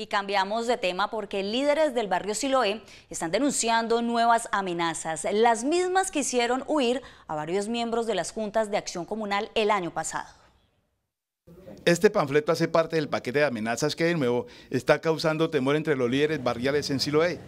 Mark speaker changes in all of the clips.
Speaker 1: Y cambiamos de tema porque líderes del barrio Siloé están denunciando nuevas amenazas, las mismas que hicieron huir a varios miembros de las juntas de acción comunal el año pasado.
Speaker 2: Este panfleto hace parte del paquete de amenazas que de nuevo está causando temor entre los líderes barriales en Siloé.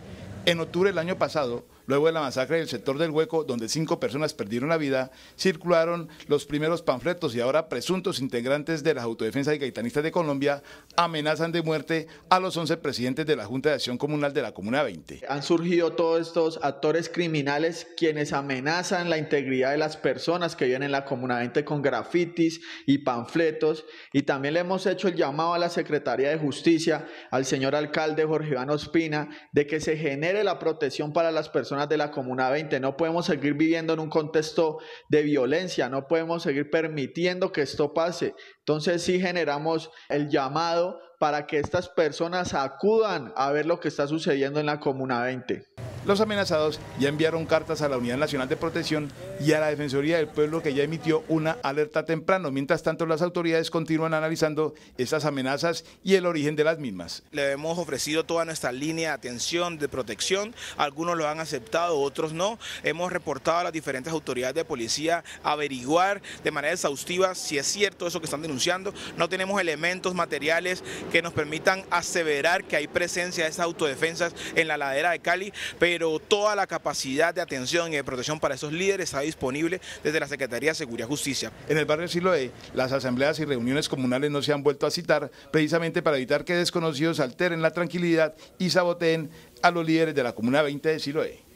Speaker 2: En octubre del año pasado, Luego de la masacre en el sector del Hueco, donde cinco personas perdieron la vida, circularon los primeros panfletos y ahora presuntos integrantes de las Autodefensa y gaitanistas de Colombia amenazan de muerte
Speaker 3: a los 11 presidentes de la Junta de Acción Comunal de la Comuna 20. Han surgido todos estos actores criminales quienes amenazan la integridad de las personas que viven en la Comuna 20 con grafitis y panfletos. Y también le hemos hecho el llamado a la Secretaría de Justicia, al señor alcalde Jorge Iván Ospina, de que se genere la protección para las personas de la Comuna 20. No podemos seguir viviendo en un contexto de violencia, no podemos seguir permitiendo que esto pase. Entonces si generamos el llamado para que estas personas acudan a ver lo que está sucediendo en la Comuna 20. Los amenazados ya enviaron cartas a la Unidad Nacional de Protección y a la Defensoría del Pueblo que ya emitió una alerta
Speaker 2: temprano. Mientras tanto, las autoridades continúan analizando esas amenazas y el origen de las mismas.
Speaker 4: Le hemos ofrecido toda nuestra línea de atención, de protección. Algunos lo han aceptado, otros no. Hemos reportado a las diferentes autoridades de policía averiguar de manera exhaustiva si es cierto eso que están denunciando. No tenemos elementos materiales que nos permitan aseverar que hay presencia de esas autodefensas en la ladera de Cali, pero toda la capacidad de atención y de protección para esos líderes está disponible desde la Secretaría de Seguridad y Justicia. En el barrio
Speaker 2: Siloé, e, las asambleas y reuniones comunales no se han vuelto a citar precisamente para evitar que desconocidos alteren la tranquilidad y saboteen a los líderes de la Comuna 20 de Siloé. E.